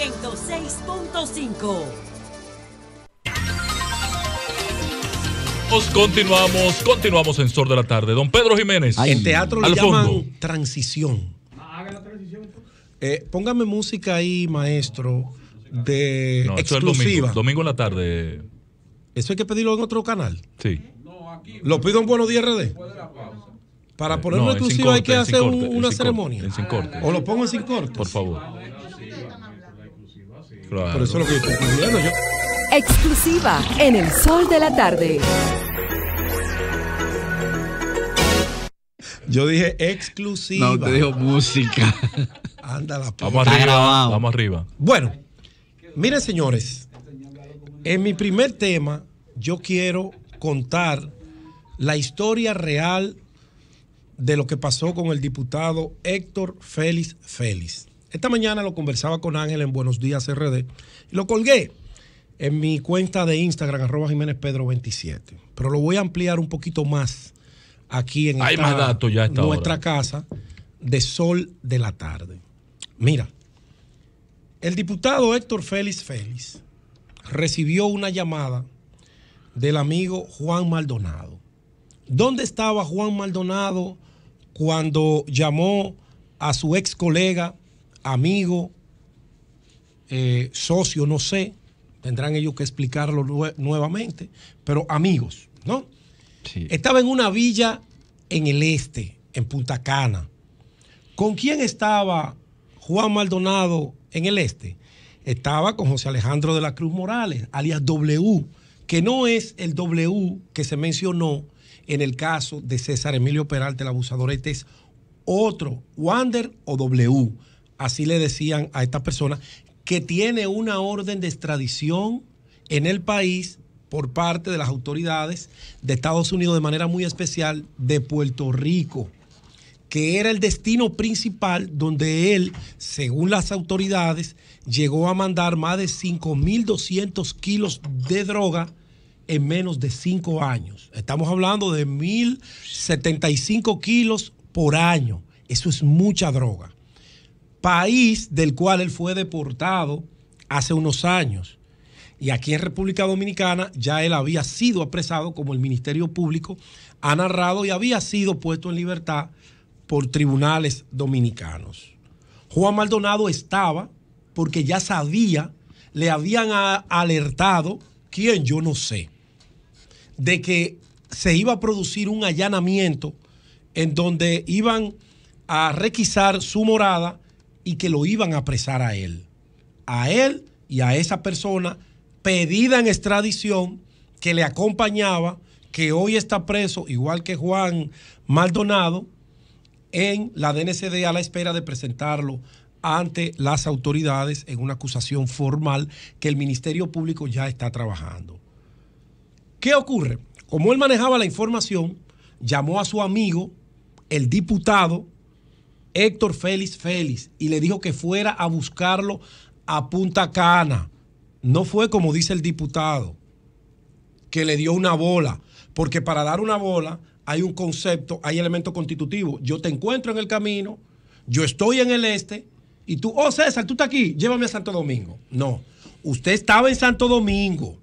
106.5. Continuamos, continuamos en Sor de la Tarde. Don Pedro Jiménez. en teatro le llaman transición. Ah, eh, póngame música ahí, maestro, de exclusiva. domingo, en la tarde. ¿Eso hay que pedirlo en otro canal? Sí. ¿Lo pido en Buenos Días RD? Para ponerlo no, hay que hacer una ceremonia. Sin Corte, o lo pongo en sin corte. Por favor. Por eso lo estoy Exclusiva en el sol de la tarde. Yo dije exclusiva. No, te dijo música. Anda la Vamos Vamos arriba. Bueno, miren señores, en mi primer tema yo quiero contar la historia real de lo que pasó con el diputado Héctor Félix Félix. Esta mañana lo conversaba con Ángel en Buenos Días RD y lo colgué en mi cuenta de Instagram, arroba Jiménez Pedro 27. Pero lo voy a ampliar un poquito más aquí en nuestra casa de sol de la tarde. Mira, el diputado Héctor Félix Félix recibió una llamada del amigo Juan Maldonado. ¿Dónde estaba Juan Maldonado cuando llamó a su ex colega amigo, eh, socio, no sé, tendrán ellos que explicarlo nuevamente, pero amigos, ¿no? Estaba en una villa en el este, en Punta Cana. ¿Con quién estaba Juan Maldonado en el este? Estaba con José Alejandro de la Cruz Morales, alias W, que no es el W que se mencionó en el caso de César Emilio Peralta, el abusador. Este es otro, Wander o W así le decían a esta persona, que tiene una orden de extradición en el país por parte de las autoridades de Estados Unidos de manera muy especial de Puerto Rico, que era el destino principal donde él, según las autoridades, llegó a mandar más de 5.200 kilos de droga en menos de cinco años. Estamos hablando de 1.075 kilos por año. Eso es mucha droga país del cual él fue deportado hace unos años. Y aquí en República Dominicana ya él había sido apresado, como el Ministerio Público ha narrado, y había sido puesto en libertad por tribunales dominicanos. Juan Maldonado estaba porque ya sabía, le habían alertado, quién yo no sé, de que se iba a producir un allanamiento en donde iban a requisar su morada y que lo iban a apresar a él. A él y a esa persona pedida en extradición que le acompañaba, que hoy está preso, igual que Juan Maldonado, en la DNCD a la espera de presentarlo ante las autoridades en una acusación formal que el Ministerio Público ya está trabajando. ¿Qué ocurre? Como él manejaba la información, llamó a su amigo, el diputado Héctor Félix Félix y le dijo que fuera a buscarlo a Punta Cana. No fue como dice el diputado, que le dio una bola, porque para dar una bola hay un concepto, hay elementos constitutivos. Yo te encuentro en el camino, yo estoy en el este, y tú, oh César, tú estás aquí, llévame a Santo Domingo. No, usted estaba en Santo Domingo,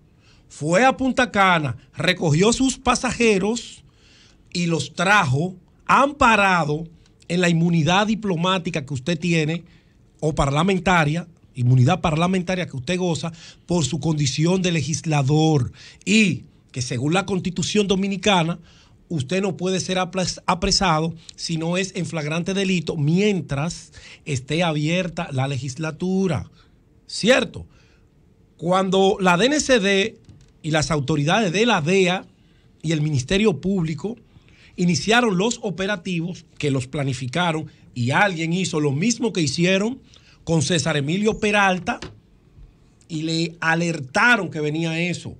fue a Punta Cana, recogió sus pasajeros y los trajo amparado en la inmunidad diplomática que usted tiene o parlamentaria, inmunidad parlamentaria que usted goza por su condición de legislador y que según la constitución dominicana usted no puede ser apresado si no es en flagrante delito mientras esté abierta la legislatura. ¿Cierto? Cuando la DNCD y las autoridades de la DEA y el Ministerio Público iniciaron los operativos que los planificaron y alguien hizo lo mismo que hicieron con César Emilio Peralta y le alertaron que venía eso.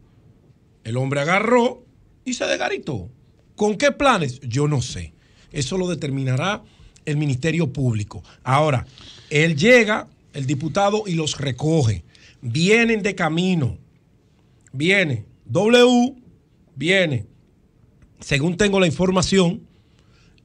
El hombre agarró y se desgaritó. ¿Con qué planes? Yo no sé. Eso lo determinará el Ministerio Público. Ahora, él llega, el diputado, y los recoge. Vienen de camino. Viene W, viene según tengo la información,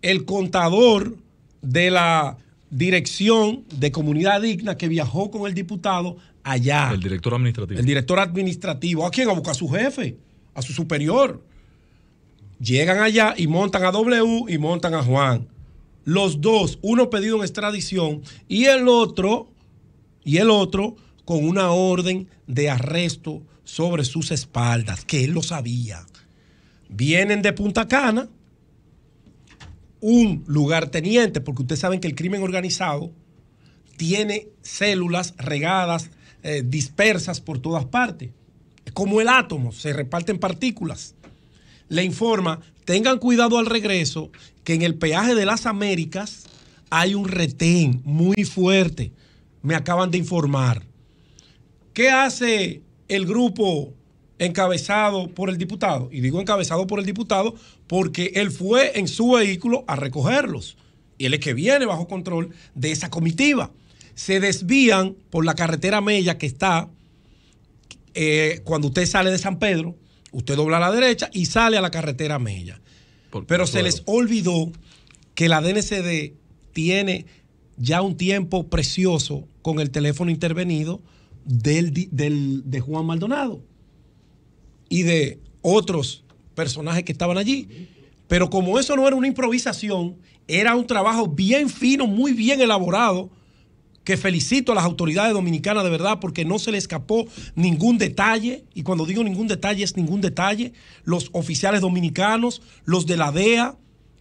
el contador de la dirección de Comunidad Digna que viajó con el diputado allá. El director administrativo. El director administrativo. ¿A quién? A buscar a su jefe, a su superior. Llegan allá y montan a W y montan a Juan. Los dos, uno pedido en extradición y el otro, y el otro con una orden de arresto sobre sus espaldas, que él lo sabía vienen de Punta Cana, un lugar teniente, porque ustedes saben que el crimen organizado tiene células regadas, eh, dispersas por todas partes. como el átomo, se reparten partículas. Le informa, tengan cuidado al regreso, que en el peaje de las Américas hay un retén muy fuerte. Me acaban de informar. ¿Qué hace el grupo encabezado por el diputado. Y digo encabezado por el diputado porque él fue en su vehículo a recogerlos. Y él es que viene bajo control de esa comitiva. Se desvían por la carretera Mella que está eh, cuando usted sale de San Pedro, usted dobla a la derecha y sale a la carretera Mella. Pero se les olvidó que la DNCD tiene ya un tiempo precioso con el teléfono intervenido de Juan Maldonado y de otros personajes que estaban allí. Pero como eso no era una improvisación, era un trabajo bien fino, muy bien elaborado, que felicito a las autoridades dominicanas de verdad porque no se le escapó ningún detalle, y cuando digo ningún detalle es ningún detalle, los oficiales dominicanos, los de la DEA,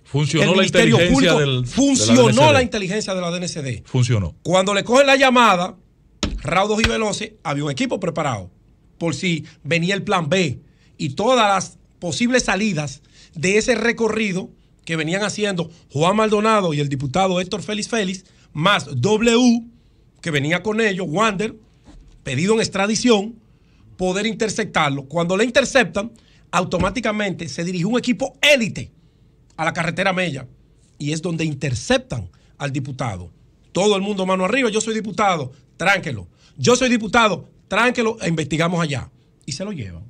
funcionó la inteligencia funcionó la, inteligencia de la DNCD. Funcionó. Cuando le cogen la llamada, Raudos y Veloce, había un equipo preparado por si venía el plan B y todas las posibles salidas de ese recorrido que venían haciendo Juan Maldonado y el diputado Héctor Félix Félix, más W, que venía con ellos, Wander, pedido en extradición, poder interceptarlo. Cuando le interceptan, automáticamente se dirige un equipo élite a la carretera Mella y es donde interceptan al diputado. Todo el mundo mano arriba, yo soy diputado, tránquelo. Yo soy diputado, lo e investigamos allá. Y se lo llevan.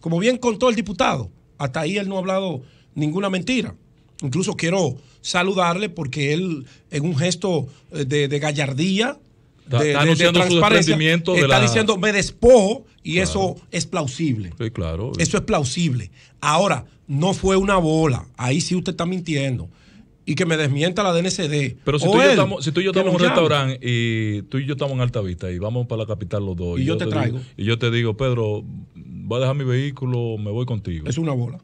Como bien contó el diputado, hasta ahí él no ha hablado ninguna mentira. Incluso quiero saludarle porque él, en un gesto eh, de, gallardía, de, está, está diciendo me despojo y eso es plausible. claro. Eso es plausible. Ahora, no fue una bola. Ahí sí usted está mintiendo y que me desmienta la DNCD. Pero si, tú, y yo estamos en un restaurante y tú y yo estamos en Altavista y vamos para la capital los dos. Y, yo, te, traigo. y yo te digo, Pedro, voy a dejar mi vehículo, me voy contigo. Es una bola.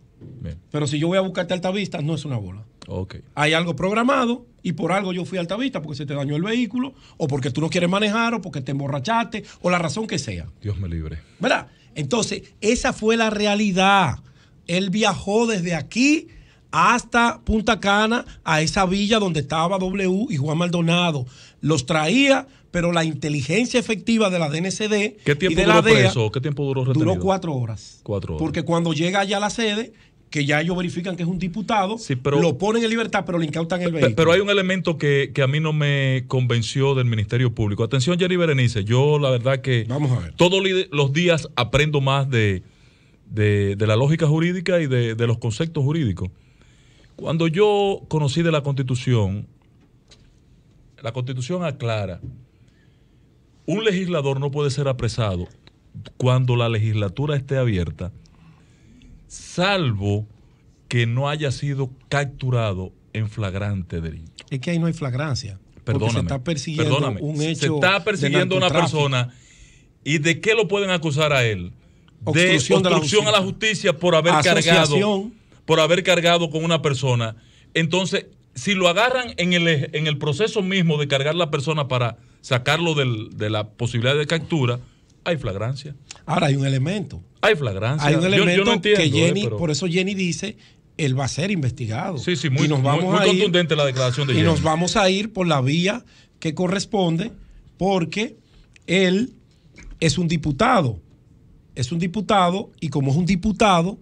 Pero si yo voy a buscarte Alta Vista, no es una bola. Okay. Hay algo programado y por algo yo fui a Vista, porque se te dañó el vehículo, o porque tú no quieres manejar, o porque te emborrachaste, o la razón que sea. Dios me libre. ¿Verdad? Entonces, esa fue la realidad. Él viajó desde aquí hasta Punta Cana, a esa villa donde estaba W y Juan Maldonado. Los traía, pero la inteligencia efectiva de la DNCD ¿Qué tiempo y de duró la DEA, ¿Qué tiempo duró Duró cuatro horas. Cuatro Porque cuando llega allá a la sede, que ya ellos verifican que es un diputado, lo ponen en libertad, pero le incautan el vehículo. Pero hay un elemento que, a mí no me convenció del Ministerio Público. Atención, Jerry Berenice, yo la verdad que todos los días aprendo más de, de, la lógica jurídica y de los conceptos jurídicos. Cuando yo conocí de la Constitución, la Constitución aclara, un legislador no puede ser apresado cuando la legislatura esté abierta, salvo que no haya sido capturado en flagrante delito. Es que ahí no hay flagrancia. Perdóname. Se está persiguiendo un hecho. Se está persiguiendo una persona. ¿Y de qué lo pueden acusar a él? de obstrucción, a la justicia por haber cargado por haber cargado con una persona. Entonces, si lo agarran en el, en el proceso mismo de cargar la persona para sacarlo de la posibilidad de captura, hay flagrancia. Ahora hay un elemento. Hay flagrancia. Hay un elemento que eh, por eso Jenny dice, él va a ser investigado. Sí, sí, muy, contundente la declaración de Jenny. Y nos vamos a ir por la vía que corresponde, porque él es un diputado. Es un diputado y como es un diputado,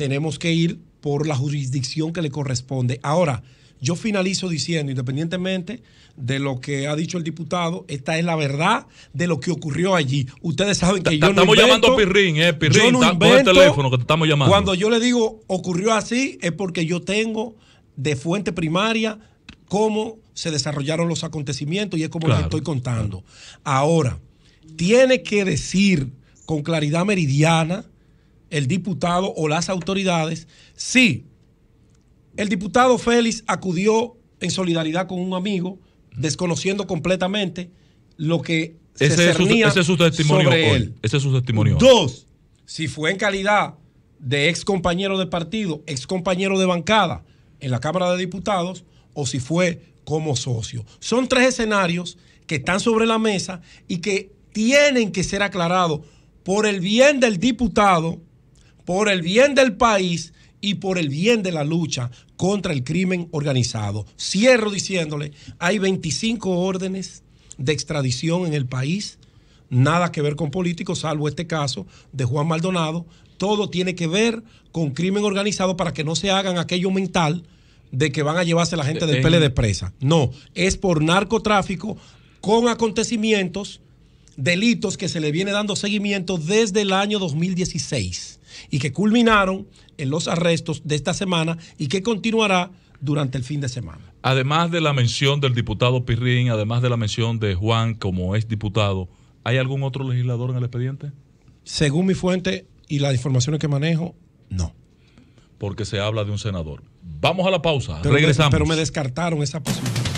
tenemos que ir por la jurisdicción que le corresponde. Ahora, yo finalizo diciendo, independientemente de lo que ha dicho el diputado, esta es la verdad de lo que ocurrió allí. Ustedes saben que yo no Estamos llamando a Pirrín, eh, Pirrín, el teléfono que estamos llamando. Cuando yo le digo ocurrió así, es porque yo tengo de fuente primaria cómo se desarrollaron los acontecimientos y es como les estoy contando. Ahora, tiene que decir con claridad meridiana el diputado o las autoridades si el diputado Félix acudió en solidaridad con un amigo, desconociendo completamente lo que se es su, testimonio Ese es su testimonio. Dos, si fue en calidad de ex compañero de partido, ex compañero de bancada en la Cámara de Diputados, o si fue como socio. Son tres escenarios que están sobre la mesa y que tienen que ser aclarados por el bien del diputado por el bien del país y por el bien de la lucha contra el crimen organizado. Cierro diciéndole, hay 25 órdenes de extradición en el país, nada que ver con políticos, salvo este caso de Juan Maldonado, todo tiene que ver con crimen organizado para que no se hagan aquello mental de que van a llevarse la gente del de presa. No, es por narcotráfico con acontecimientos, delitos que se le viene dando seguimiento desde el año 2016 y que culminaron en los arrestos de esta semana y que continuará durante el fin de semana. Además de la mención del diputado Pirrín, además de la mención de Juan como ex diputado, ¿hay algún otro legislador en el expediente? Según mi fuente y las informaciones que manejo, no. Porque se habla de un senador. Vamos a la pausa. regresamos. pero me descartaron esa posibilidad.